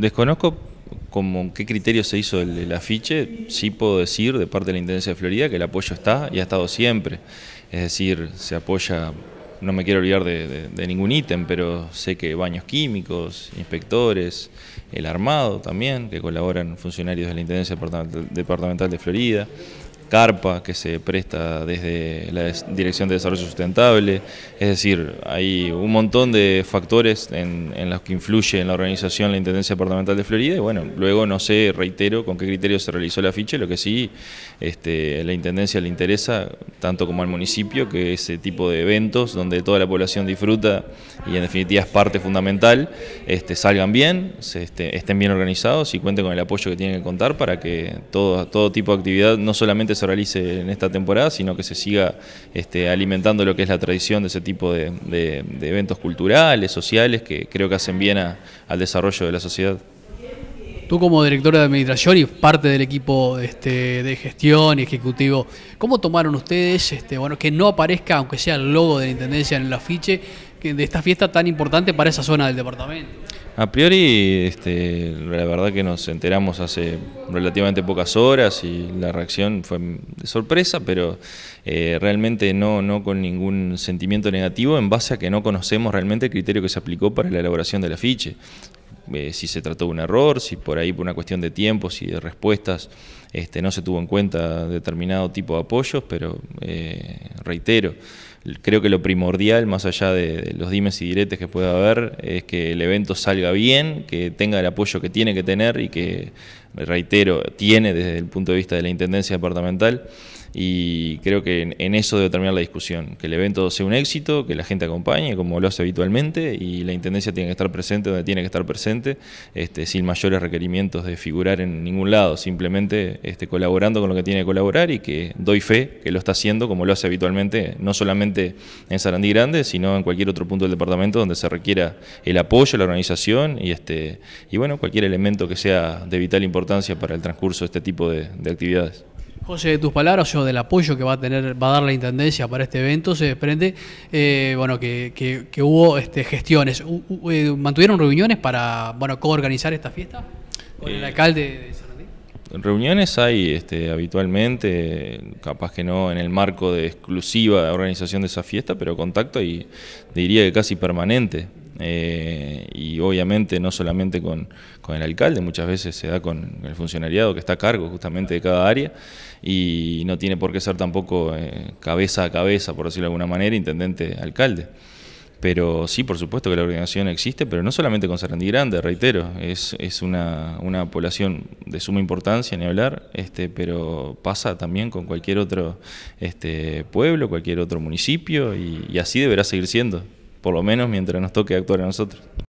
desconozco con qué criterio se hizo el, afiche, sí puedo decir de parte de la Intendencia de Florida que el apoyo está y ha estado siempre. Es decir, se apoya, no me quiero olvidar de ningún ítem, pero sé que baños químicos, inspectores, el armado también, que colaboran funcionarios de la Intendencia Departamental de Florida, carpa que se presta desde la Dirección de Desarrollo Sustentable. Es decir, hay un montón de factores en, los que influye en la organización la Intendencia Departamental de Florida. Y bueno, luego no sé, reitero, con qué criterio se realizó la ficha. Lo que sí, este, la Intendencia le interesa tanto como al municipio, que ese tipo de eventos donde toda la población disfruta y en definitiva es parte fundamental, este, salgan bien, este, estén bien organizados y cuenten con el apoyo que tienen que contar para que todo, todo tipo de actividad no solamente se realice en esta temporada, sino que se siga este, alimentando lo que es la tradición de ese tipo de, eventos culturales, sociales, que creo que hacen bien al desarrollo de la sociedad. Tú como director de administración y parte del equipo este, de gestión y ejecutivo, ¿cómo tomaron ustedes este, bueno, que no aparezca, aunque sea el logo de la Intendencia en el afiche, de esta fiesta tan importante para esa zona del departamento? A priori, este, la verdad que nos enteramos hace relativamente pocas horas y la reacción fue de sorpresa, pero eh, realmente no, no con ningún sentimiento negativo en base a que no conocemos realmente el criterio que se aplicó para la elaboración del afiche. Eh, si se trató de un error, si por ahí por una cuestión de tiempos y de respuestas este, no se tuvo en cuenta determinado tipo de apoyos, pero eh, reitero, creo que lo primordial, más allá de, los dimes y diretes que pueda haber, es que el evento salga bien, que tenga el apoyo que tiene que tener y que, reitero, tiene desde el punto de vista de la Intendencia Departamental. Y creo que en, eso debe terminar la discusión, que el evento sea un éxito, que la gente acompañe como lo hace habitualmente y la Intendencia tiene que estar presente donde tiene que estar presente, este, sin mayores requerimientos de figurar en ningún lado, simplemente este, colaborando con lo que tiene que colaborar y que doy fe que lo está haciendo como lo hace habitualmente, no solamente en Sarandí Grande, sino en cualquier otro punto del departamento donde se requiera el apoyo, la organización y, este, y bueno, cualquier elemento que sea de vital importancia para el transcurso de este tipo de, actividades. José, de tus palabras o del apoyo que va a tener, va a dar la intendencia para este evento, se desprende, eh, bueno, que, hubo este, gestiones. Eh, ¿Mantuvieron reuniones para, bueno, coorganizar esta fiesta con el eh, alcalde de reuniones hay este, habitualmente, capaz que no en el marco de exclusiva organización de esa fiesta, pero contacto y diría que casi permanente. Eh, y obviamente no solamente con, el alcalde, muchas veces se da con el funcionariado que está a cargo justamente de cada área y no tiene por qué ser tampoco eh, cabeza a cabeza, por decirlo de alguna manera, intendente-alcalde. Pero sí, por supuesto que la organización existe, pero no solamente con Sarandí Grande, reitero, es, una, población de suma importancia, ni hablar, este, pero pasa también con cualquier otro este, pueblo, cualquier otro municipio, y, y así deberá seguir siendo, por lo menos mientras nos toque actuar a nosotros.